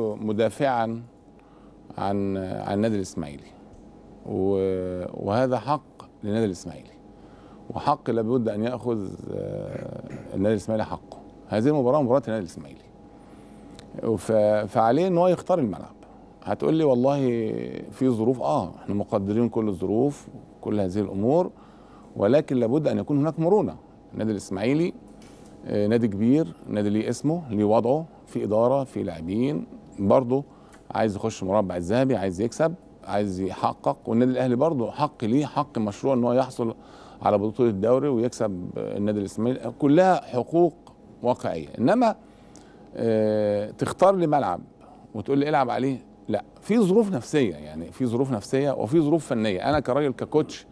مدافعا عن عن النادي الاسماعيلي وهذا حق للنادي الاسماعيلي وحق لابد ان ياخذ آه، النادي الاسماعيلي حقه هذه المباراه مباراه النادي الاسماعيلي فعليه ان هو يختار الملعب هتقول لي والله في ظروف اه احنا مقدرين كل الظروف كل هذه الامور ولكن لابد ان يكون هناك مرونه النادي الاسماعيلي آه، نادي كبير نادي ليه اسمه ليه وضعه في اداره في لاعبين برضه عايز يخش المربع الذهبي عايز يكسب عايز يحقق والنادي الاهلي برضه حق ليه حق مشروع ان هو يحصل على بطوله الدوري ويكسب النادي الاسماعيلي كلها حقوق واقعيه انما اه تختار لي ملعب وتقول لي العب عليه لا في ظروف نفسيه يعني في ظروف نفسيه وفي ظروف فنيه انا كراجل ككوتش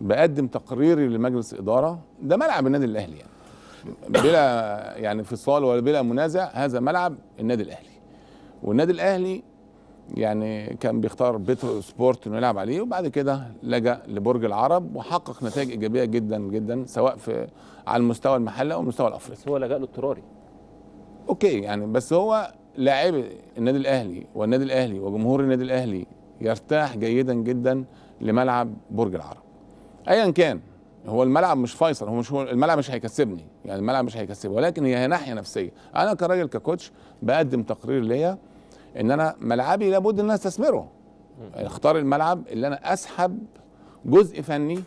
بقدم تقريري لمجلس اداره ده ملعب النادي الاهلي يعني بلا يعني فصال ولا بلا منازع هذا ملعب النادي الاهلي والنادي الاهلي يعني كان بيختار بيترو سبورت انه يلعب عليه وبعد كده لجا لبرج العرب وحقق نتائج ايجابيه جدا جدا سواء في على المستوى المحلي او المستوى الافريقي بس هو لجا له اضطراري اوكي يعني بس هو لاعب النادي الاهلي والنادي الاهلي وجمهور النادي الاهلي يرتاح جيدا جدا لملعب برج العرب ايا كان هو الملعب مش فيصل هو مش هو الملعب مش هيكسبني يعني الملعب مش هيكسبني ولكن هي ناحيه نفسيه انا كراجل ككوتش بقدم تقرير ليا ان انا ملعبي لابد ان انا استثمره اختار الملعب اللي انا اسحب جزء فني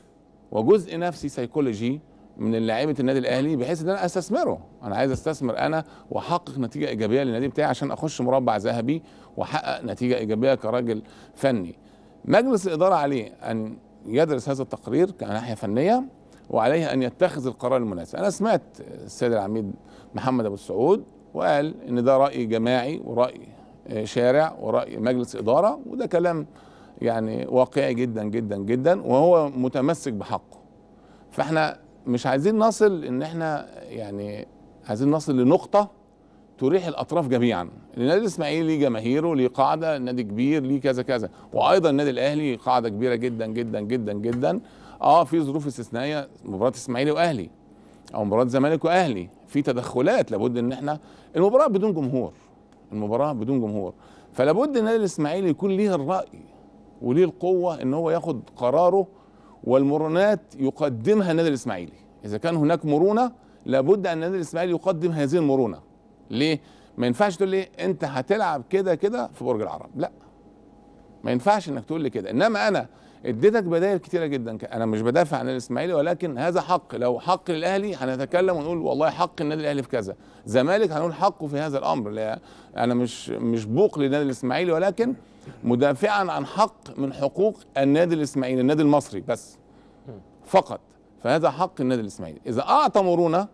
وجزء نفسي سيكولوجي من لعيبه النادي الاهلي بحيث ان انا استثمره انا عايز استثمر انا واحقق نتيجه ايجابيه للنادي بتاعي عشان اخش مربع ذهبي واحقق نتيجه ايجابيه كراجل فني مجلس الاداره عليه ان يدرس هذا التقرير كناحيه فنيه وعليه ان يتخذ القرار المناسب انا سمعت السيد العميد محمد ابو السعود وقال ان ده راي جماعي وراي شارع وراي مجلس اداره وده كلام يعني واقعي جدا جدا جدا وهو متمسك بحقه فاحنا مش عايزين نصل ان احنا يعني عايزين نصل لنقطه تريح الاطراف جميعا النادي الاسماعيلي ليه جماهيره ليه قاعده النادي كبير ليه كذا كذا وايضا النادي الاهلي قاعده كبيره جدا جدا جدا جدا اه في ظروف استثنائيه مباراه اسماعيلي واهلي او مباراه زمالك واهلي في تدخلات لابد ان احنا المباراه بدون جمهور المباراه بدون جمهور فلابد النادي الاسماعيلي يكون ليه الراي وليه القوه ان هو ياخد قراره والمرونات يقدمها النادي الاسماعيلي اذا كان هناك مرونه لابد ان النادي الاسماعيلي يقدم هذه المرونه ليه ما ينفعش تقول لي انت هتلعب كده كده في برج العرب لا ما ينفعش انك تقول لي كده انما انا اديتك بدائل كتيره جدا انا مش بدافع عن الاسماعيلي ولكن هذا حق لو حق للاهلي هنتكلم ونقول والله حق النادي الاهلي في كذا زمالك هنقول حقه في هذا الامر لا انا مش مش بوق للنادي الاسماعيلي ولكن مدافعا عن حق من حقوق النادي الاسماعيلي النادي المصري بس فقط فهذا حق النادي الاسماعيلي اذا اعطى مرونه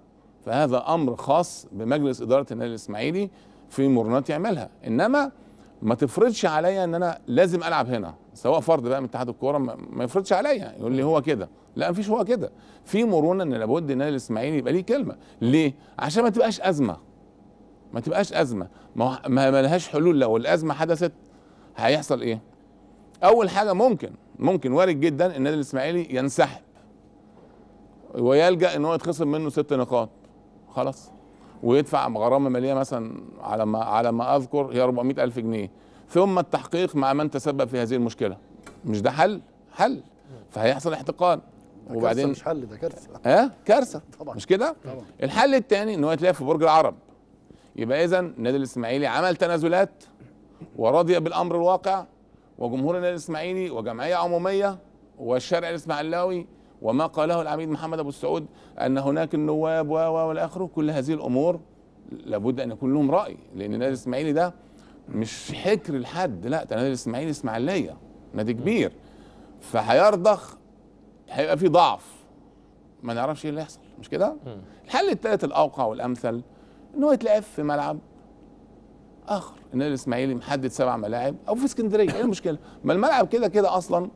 فهذا امر خاص بمجلس اداره النادي الاسماعيلي في مرونات يعملها انما ما تفرضش عليا ان انا لازم العب هنا سواء فرد بقى من اتحاد الكوره ما يفرضش عليا يقول لي هو كده لا مفيش هو كده في مرونه ان لابد ان الاسماعيلي يبقى ليه كلمه ليه عشان ما تبقاش ازمه ما تبقاش ازمه ما, ما لهاش حلول لو الازمه حدثت هيحصل ايه اول حاجه ممكن ممكن وارد جدا ان النادي الاسماعيلي ينسحب ويلجا ان هو يتخصم منه ست نقاط خلاص ويدفع غرامه ماليه مثلا على ما على ما اذكر هي 400000 جنيه ثم التحقيق مع من تسبب في هذه المشكله مش ده حل حل فهيحصل احتقان وبعدين مش حل ده كارثه ها كارثه طبعا مش كده طبعا الحل الثاني ان هو يتلاقي في برج العرب يبقى اذا النادي الاسماعيلي عمل تنازلات ورضي بالامر الواقع وجمهور النادي الاسماعيلي وجمعيه عموميه والشارع الاسماعيلاوي وما قاله العميد محمد ابو السعود ان هناك النواب و و اخره كل هذه الامور لابد ان يكون لهم راي لان النادي الاسماعيلي ده مش حكر لحد لا ده النادي الاسماعيلي اسماعيليه نادي كبير فهيرضخ هيبقى في ضعف ما نعرفش ايه اللي هيحصل مش كده؟ الحل الثالث الاوقع والامثل ان هو يتلعب في ملعب اخر النادي الاسماعيلي محدد سبع ملاعب او في اسكندريه ايه المشكله؟ ما الملعب كده كده اصلا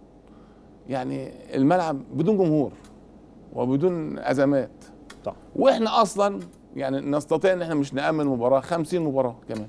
يعني الملعب بدون جمهور وبدون ازمات طبعا. واحنا اصلا يعني نستطيع ان احنا مش نامن مباراه 50 مباراه كمان